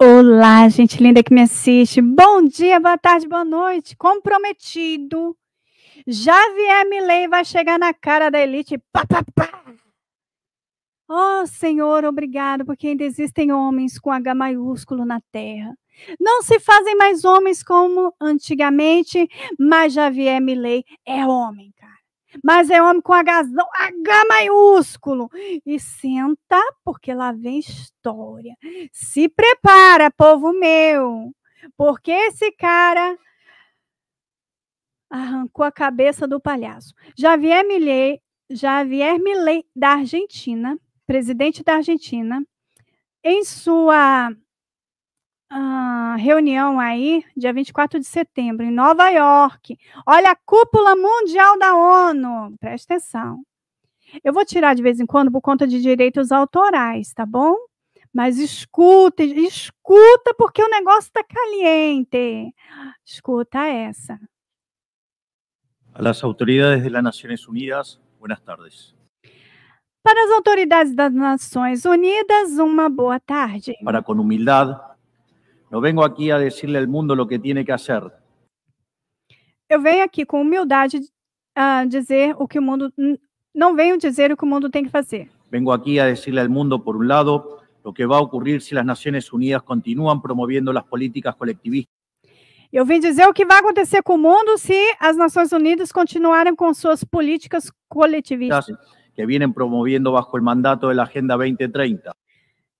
Olá, gente linda que me assiste. Bom dia, boa tarde, boa noite. Comprometido. Javier Milley vai chegar na cara da elite. Pá, pá, pá. Oh, Senhor, obrigado, porque ainda existem homens com H maiúsculo na terra. Não se fazem mais homens como antigamente, mas Javier Milley é homem mas é homem com agazão, H maiúsculo. E senta, porque lá vem história. Se prepara, povo meu, porque esse cara arrancou a cabeça do palhaço. Javier Millet, Javier Millet da Argentina, presidente da Argentina, em sua reunião aí, dia 24 de setembro, em Nova York. Olha a cúpula mundial da ONU. Presta atenção. Eu vou tirar de vez em quando por conta de direitos autorais, tá bom? Mas escuta, escuta, porque o negócio está caliente. Escuta essa. A autoridades das Nações Unidas, buenas tardes. Para as autoridades das Nações Unidas, uma boa tarde. Para com humildade No vengo aquí a decirle al mundo lo que tiene que hacer. Yo vengo aquí con humildad a ah, decir lo que el mundo não venho dizer o que o mundo tem que fazer. Vengo aquí a decirle al mundo por un lado lo que va a ocurrir si las Naciones Unidas continúan promoviendo las políticas colectivistas. Eu vim dizer o que vai acontecer com o mundo se as Nações Unidas continuarem com suas políticas colectivistas. Que vienen promoviendo bajo el mandato de la Agenda 2030.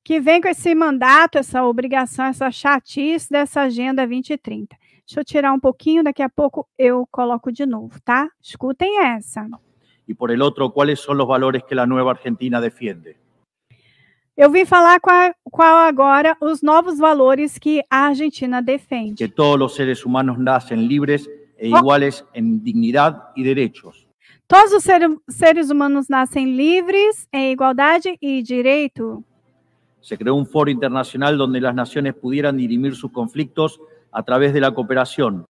que vem com esse mandato, essa obrigação, essa chatice dessa Agenda 2030. Deixa eu tirar um pouquinho, daqui a pouco eu coloco de novo, tá? Escutem essa. E por el otro, quais são os valores que a nova Argentina defende? Eu vim falar qual, qual agora os novos valores que a Argentina defende. Que todos os seres humanos nascem livres e iguais em dignidade e direitos. Todos os seres humanos nascem livres em igualdade e direito. Se creó un foro internacional donde las naciones pudieran dirimir sus conflictos a través de la cooperación.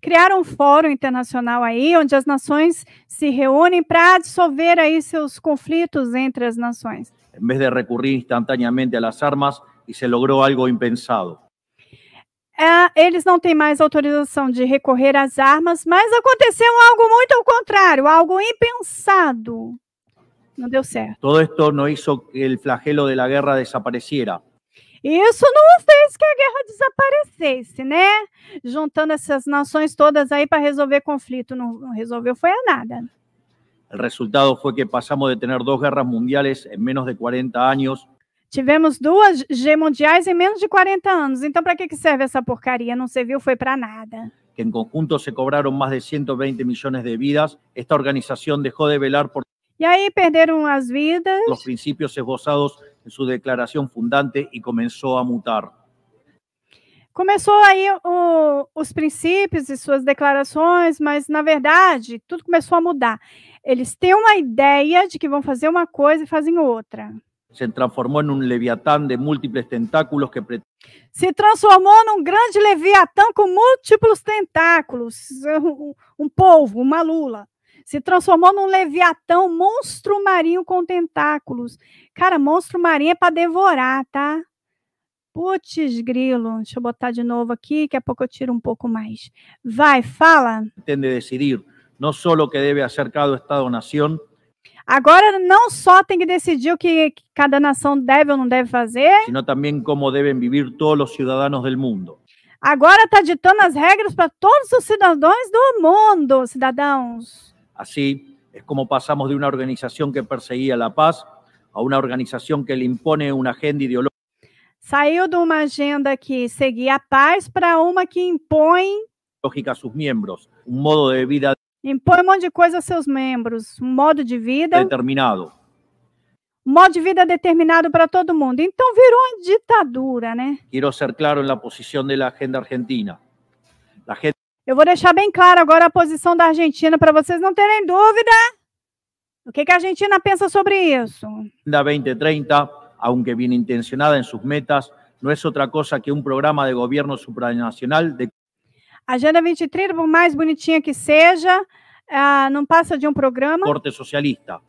criaram um fórum internacional aí, onde as nações se reúnem para dissolver aí seus conflitos entre as nações. Em vez de recorrer instantaneamente às armas, e se logrou algo impensado. É, ah, eles não têm mais autorização de recorrer às armas, mas aconteceu algo muito ao contrário, algo impensado. Não deu certo. Todo esto não hizo que o flagelo de guerra desapareciera. Isso não fez que a guerra desaparecesse, né? Juntando essas nações todas aí para resolver conflito, não, não resolveu foi a nada. O resultado foi que passamos de ter duas guerras mundiais em menos de 40 anos. Tivemos duas G mundiais em menos de 40 anos. Então, para que, que serve essa porcaria? Não serviu, foi para nada. Que em conjunto se cobraram mais de 120 milhões de vidas, esta organização deixou de velar por e aí perderam as vidas. Os princípios esbozados em sua declaração fundante e começou a mutar. Começou aí o, os princípios e suas declarações, mas na verdade tudo começou a mudar. Eles têm uma ideia de que vão fazer uma coisa e fazem outra. Se transformou num leviatã de múltiplos tentáculos que Se transformou num grande leviatã com múltiplos tentáculos, um, um uma lula se transformou num leviatão, monstro marinho com tentáculos. Cara, monstro marinho é para devorar, tá? Putz, grilo. Deixa eu botar de novo aqui, daqui a pouco eu tiro um pouco mais. Vai, fala. de decidir, não só o que deve acercar cada Estado-nação. Agora, não só tem que decidir o que cada nação deve ou não deve fazer, sino também como devem viver todos os cidadãos do mundo. Agora está ditando as regras para todos os cidadãos do mundo, cidadãos. Así es como pasamos de una organización que perseguía la paz a una organización que le impone una agenda ideológica. Saiu de una agenda que seguía a paz para una que lógica a sus miembros, un modo de vida Impone un um monte de cosas a sus miembros, un um modo de vida determinado. Un um modo de vida determinado para todo el mundo. Entonces, virou en ditadura, ¿no? Quiero ser claro posición de la agenda argentina. La agenda Eu vou deixar bem claro agora a posição da Argentina para vocês não terem dúvida. O que, que a Argentina pensa sobre isso? Da 2030, aunque bien intencionada em suas metas, não é outra coisa que um programa de governo supranacional de Agenda 2030, por mais bonitinha que seja, uh, não passa de um programa. Corte socialista,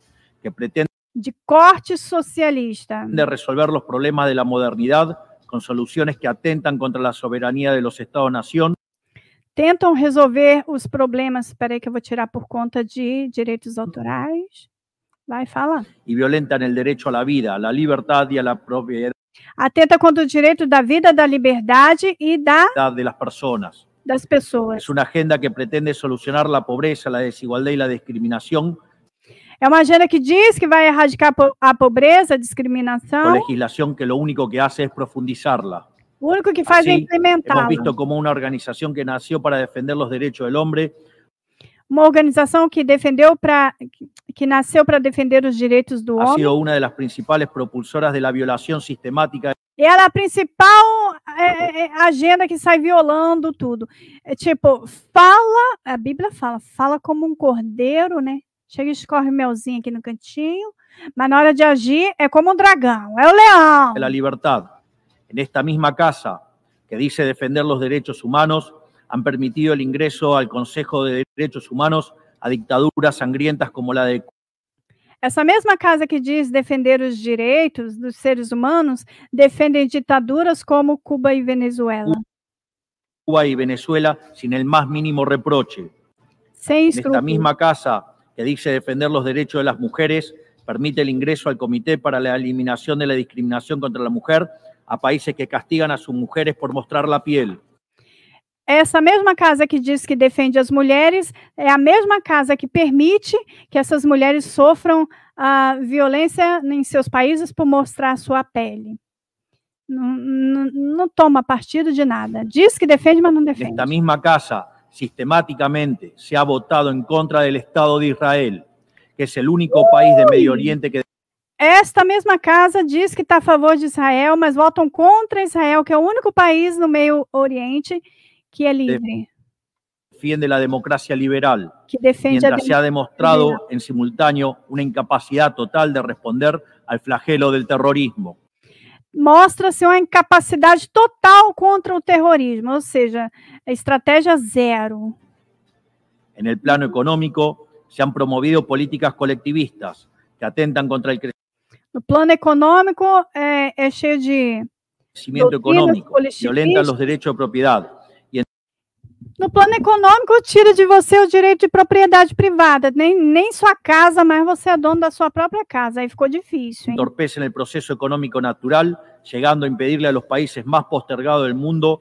que pretende. De corte socialista. De resolver os problemas da modernidade com soluções que atentam contra a soberania de los estados nação tentam resolver os problemas. Espera aí que eu vou tirar por conta de direitos autorais. Vai, falar. E violentam o direito à vida, à liberdade e à propriedade. Atenta contra o direito da vida, da liberdade e da de las personas. das pessoas. É uma agenda que pretende solucionar a pobreza, a desigualdade e a discriminação. É uma agenda que diz que vai erradicar a pobreza, a discriminação. Com legislação que o único que faz é profundizá-la. Lo único que faz Así, es implementarla. Hemos visto como uma organização que nasceu para defender os direitos do homem. Uma organização que defendeu para que nasceu para defender os direitos do ha homem. sido uma das principais propulsoras da violação sistemática. Ela é a principal é, é, é, agenda que sai violando tudo. É, tipo, fala, a Bíblia fala, fala como um cordeiro, né? Chega e escorre o melzinho aqui no cantinho, mas na hora de agir é como um dragão, é o leão. É a liberdade. en esta misma casa que dice defender los derechos humanos, han permitido el ingreso al Consejo de Derechos Humanos a dictaduras sangrientas como la de Cuba. Esa misma casa que dice defender derechos de los seres humanos defiende dictaduras como Cuba y e Venezuela. Cuba y Venezuela sin el más mínimo reproche. esta misma casa que dice defender los derechos de las mujeres permite el ingreso al Comité para la Eliminación de la Discriminación contra la Mujer a países que castigam a suas mulheres por mostrar a piel. Essa mesma casa que diz que defende as mulheres é a mesma casa que permite que essas mulheres sofram a violência em seus países por mostrar sua pele. Não, não, não toma partido de nada. Diz que defende, mas não defende. Esta mesma casa, sistematicamente se ha votado em contra do Estado de Israel, que é o único uh! país de Medio Oriente que esta mesma casa diz que está a favor de Israel, mas votam contra Israel, que é o único país no meio Oriente que é livre. Defende a democracia liberal, que mientras se ha demostrado liberal. simultâneo uma incapacidade total de responder ao flagelo do terrorismo. Mostra-se uma incapacidade total contra o terrorismo, ou seja, estratégia zero. Em plano económico, se han promovido políticas colectivistas que atentam contra o crescimento. O plano econômico é, é cheio de. Crescimento econômico, violenta os direitos de propriedade. No plano econômico, tira de você o direito de propriedade privada, nem, nem sua casa, mas você é dono da sua própria casa. Aí ficou difícil. Hein? Entorpecem o processo econômico natural, chegando a impedir a los países mais postergados do mundo.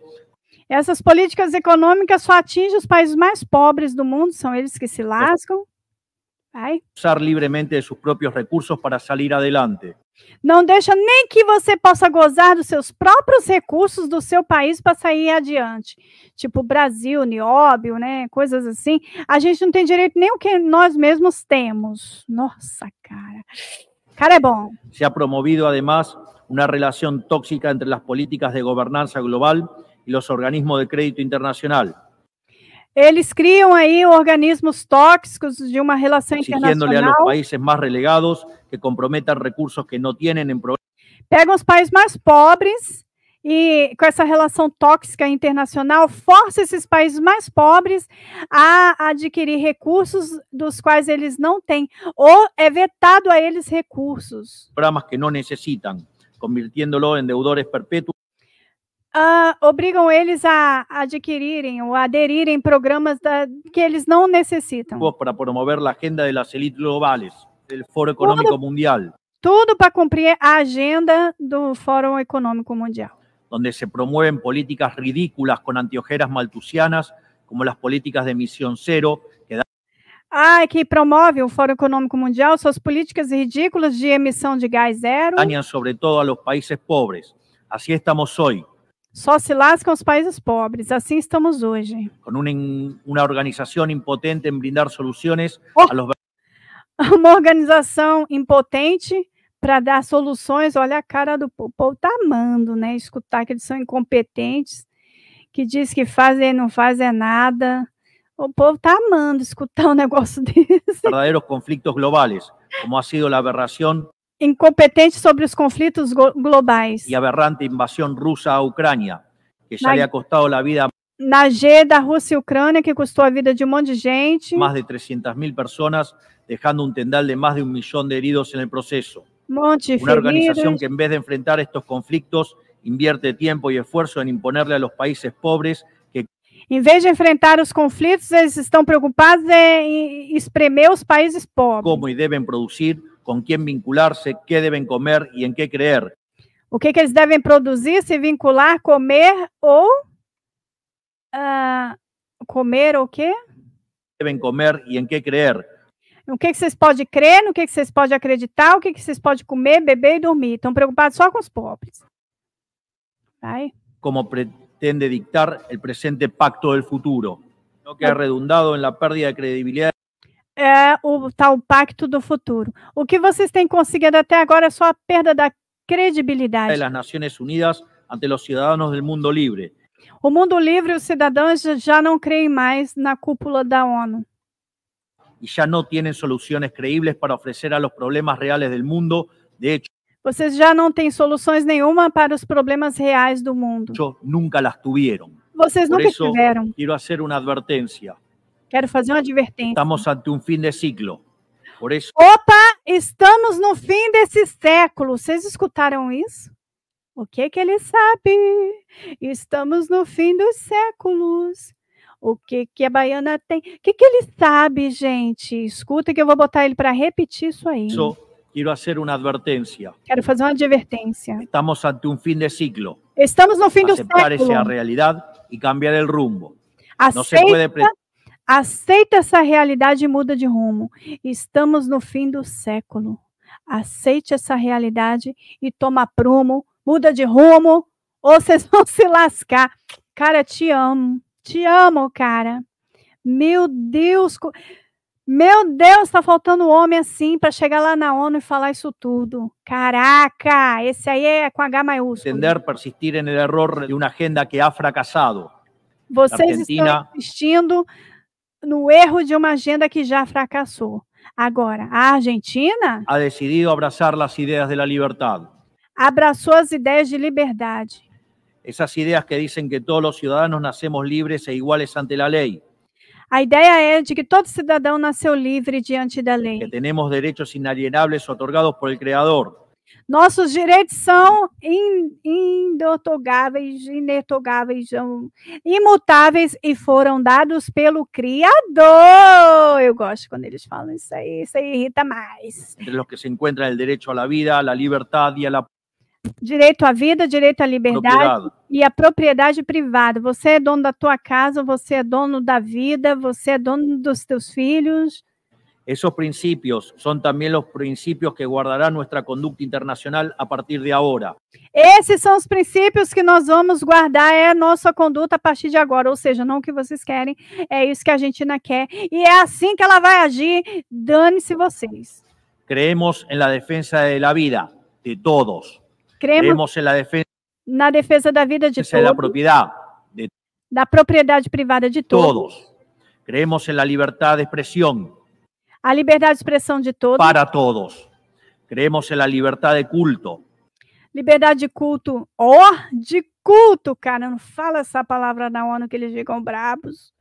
Essas políticas econômicas só atingem os países mais pobres do mundo, são eles que se lascam. Usar livremente de seus próprios recursos para salir adelante. Não deixa nem que você possa gozar dos seus próprios recursos do seu país para sair adiante. Tipo Brasil, Nióbio, né? Coisas assim. A gente não tem direito nem o que nós mesmos temos. Nossa, cara. Cara é bom. Se ha promovido, además, uma relação tóxica entre as políticas de governança global e os organismos de crédito internacional. Eles criam aí organismos tóxicos de uma relação internacional. a los países más relegados que comprometan recursos que no tienen en Pegam os países mais pobres e com essa relação tóxica internacional, força esses países mais pobres a adquirir recursos dos quais eles não têm, ou é vetado a eles recursos. Programas que não necessitam, convirtiéndolo em deudores perpétuos uh, obrigam eles a adquirirem ou aderirem programas da, que eles não necessitam. Para promover a agenda das elites globais, do Fórum Econômico tudo, Mundial. Tudo para cumprir a agenda do Fórum Econômico Mundial. Onde se promovem políticas ridículas com antiojeras maltusianas, como as políticas de emissão zero, que ah, que promove o Fórum Econômico Mundial, suas políticas ridículas de emissão de gás zero. Dañan sobre todo a los países pobres. assim estamos hoje só se lascam os países pobres, assim estamos hoje. Com oh. uma, organização impotente em brindar soluções oh! a los... Uma organização impotente para dar soluções, olha a cara do povo. O povo está amando, né? Escutar que eles são incompetentes, que diz que fazem e não fazem nada. O povo está amando escutar um negócio desse. Verdadeiros conflitos globais, como ha sido a aberração incompetente sobre los conflictos globales... ...y aberrante invasión rusa a Ucrania... que ya le ha costado la vida. Na G da Rússia e que costó la vida de un um montón de gente. ...más de 300 mil personas dejando un tendal de más de un millón de heridos no processo. Um monte ...una organización que, en vez de enfrentar estos conflictos... invierte tiempo y esfuerzo en imponerle a los países pobres que En em vez de enfrentar los conflictos... eles estão preocupados em, em espremer los países pobres. Como e devem produzir con quién vincularse, qué deben comer y en qué creer. O que, que eles devem produzir, se vincular, comer ah, o comer o qué deben comer y en qué creer en que, que vocês creer? crer, no que, que vocês acreditar, o que, que vocês comer, beber y e dormir. Están preocupados só con los pobres. ¿Cómo Como pretende dictar el presente pacto del futuro, Lo que ha redundado en la pérdida de credibilidad é o tal pacto do futuro. O que vocês têm conseguido até agora é só a perda da credibilidade. Das Nações Unidas ante os cidadãos do mundo livre. O mundo livre, os cidadãos já não creem mais na cúpula da ONU. E já não têm soluções creíbles para oferecer aos problemas reais do mundo. De hecho, vocês já não têm soluções nenhuma para os problemas reais do mundo. Nunca las tuvieron. Vocês Por nunca isso, tiveram. Quero fazer uma advertência. Quero fazer uma advertência. Estamos ante um fim de siglo. Por isso... Opa, estamos no fim desse século. Vocês escutaram isso? O que que ele sabe? Estamos no fim dos séculos. O que que a baiana tem? O que que ele sabe, gente? Escuta que eu vou botar ele para repetir isso aí. quero fazer uma advertência. Quero fazer uma advertência. Estamos ante um fim de siglo. Estamos no fim Aceptar do século. Aceitar essa realidade e cambiar o rumo. Aceita... Não se pode Aceita essa realidade e muda de rumo. Estamos no fim do século. Aceite essa realidade e toma prumo, muda de rumo, ou vocês vão se lascar. Cara, te amo. Te amo, cara. Meu Deus. Meu Deus, tá faltando homem assim para chegar lá na ONU e falar isso tudo. Caraca, esse aí é com H maiúsculo. Entender persistir no erro de uma agenda que ha fracassado. Vocês Argentina... estão assistindo no erro de uma agenda que já fracassou. Agora, a Argentina ha decidido abraçar as ideias da liberdade. Abraçou as ideias de liberdade. Essas ideias que dizem que todos os cidadãos nascemos livres e iguais ante a lei. A ideia é de que todo cidadão nasceu livre diante da lei. Que temos direitos inalienáveis otorgados por el Criador nossos direitos são indotogáveis, inetogáveis, imutáveis e foram dados pelo Criador. Eu gosto quando eles falam isso aí, isso aí irrita mais. Entre os que se encontram é o a vida, à liberdade e à... la direito à vida, direito à liberdade Propriedade. e à propriedade privada. Você é dono da tua casa, você é dono da vida, você é dono dos teus filhos, Esos principios son también los principios que guardará nuestra conducta internacional a partir de agora. Esses são os princípios que nós vamos guardar é a nossa conduta a partir de agora, ou seja, não o que vocês querem, é isso que a Argentina quer e é assim que ela vai agir. Dane-se vocês. Creemos en la defensa de la vida de todos. Creemos, Creemos en la defensa na defesa da vida de todos. Da propriedade da propriedade privada de todos. todos. Creemos en la libertad de expresión a liberdade de expressão de todos. Para todos. Creemos em la libertad de culto. Liberdade de culto. Ó, oh, de culto, cara. Não fala essa palavra na ONU que eles ficam brabos.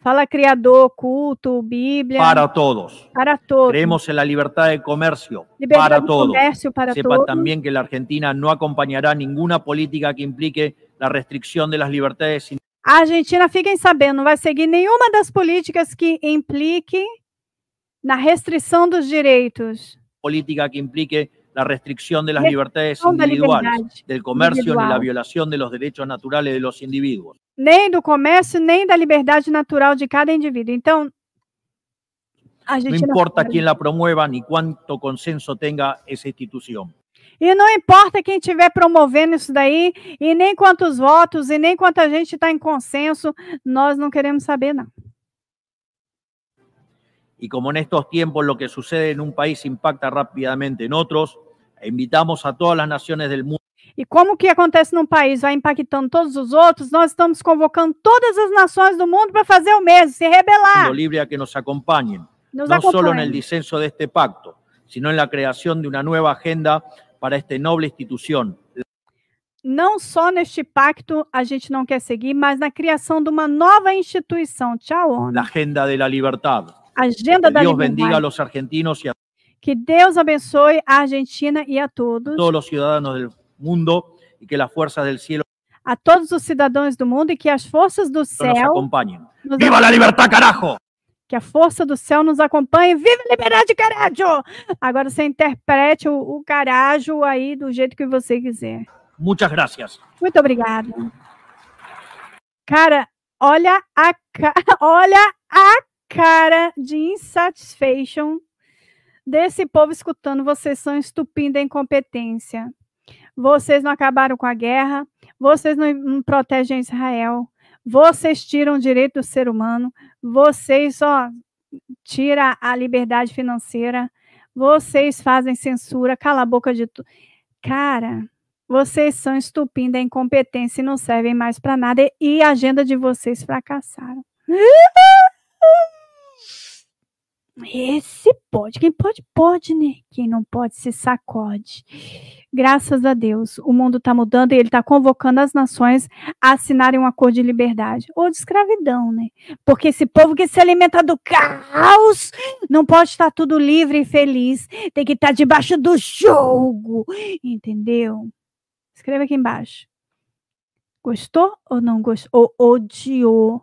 Fala criador, culto, Bíblia. Para todos. Para todos. Creemos em la libertad de comercio. Liberdade para de todos. Comércio para Sepan todos. também que a Argentina não acompanhará nenhuma política que implique a restrição de liberdades. A Argentina, fiquem sabendo, não vai seguir nenhuma das políticas que implique na restrição dos direitos. Política que implique a restrição das liberdades individuais, do comércio nem individual. violação dos direitos naturais los de los individuos. Nem do comércio, nem da liberdade natural de cada indivíduo. Então, a gente não importa quem a promova nem quanto consenso tenha essa instituição. E não importa quem estiver promovendo isso daí, e nem quantos votos, e nem quanta gente está em consenso, nós não queremos saber, não. y como en estos tiempos lo que sucede en un país impacta rápidamente en otros, invitamos a todas las naciones del mundo. Y e como que acontece un país va impactando todos los otros, nós estamos convocando todas as nações do mundo para fazer o mismo, se rebelar. libre a que nos acompañen, no solo en el disenso de este pacto, sino en la creación de una nueva agenda para esta institución. No solo só neste pacto a gente não quer seguir, mas na criação de uma nova instituição. Tchau, la agenda agenda la libertad. Agenda da Dios bendiga a los argentinos e a que Deus abençoe a Argentina e a todos. Todos os cidadãos do mundo e que as forças do céu a todos os cidadãos do mundo e que as forças do céu nos acompanhem. Nos... Viva a liberdade, carajo! Que a força do céu nos acompanhe. Viva a liberdade, carajo! Agora você interprete o, o carajo aí do jeito que você quiser. Muitas graças. Muito obrigado Cara, olha a ca... olha a cara de insatisfaction desse povo escutando. Vocês são estupenda incompetência. Vocês não acabaram com a guerra. Vocês não, não protegem Israel. Vocês tiram o direito do ser humano. Vocês, só tira a liberdade financeira. Vocês fazem censura. Cala a boca de tudo. Cara, vocês são estupenda incompetência e não servem mais para nada. E a agenda de vocês fracassaram. Esse pode. Quem pode, pode, né? Quem não pode, se sacode. Graças a Deus, o mundo está mudando e ele está convocando as nações a assinarem um acordo de liberdade ou de escravidão, né? Porque esse povo que se alimenta do caos não pode estar tudo livre e feliz, tem que estar debaixo do jogo, entendeu? Escreva aqui embaixo. Gostou ou não gostou? Ou odiou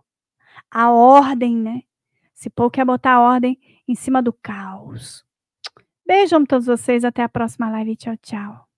a ordem, né? Esse povo quer botar a ordem em cima do caos. Beijo a todos vocês, até a próxima live. Tchau, tchau.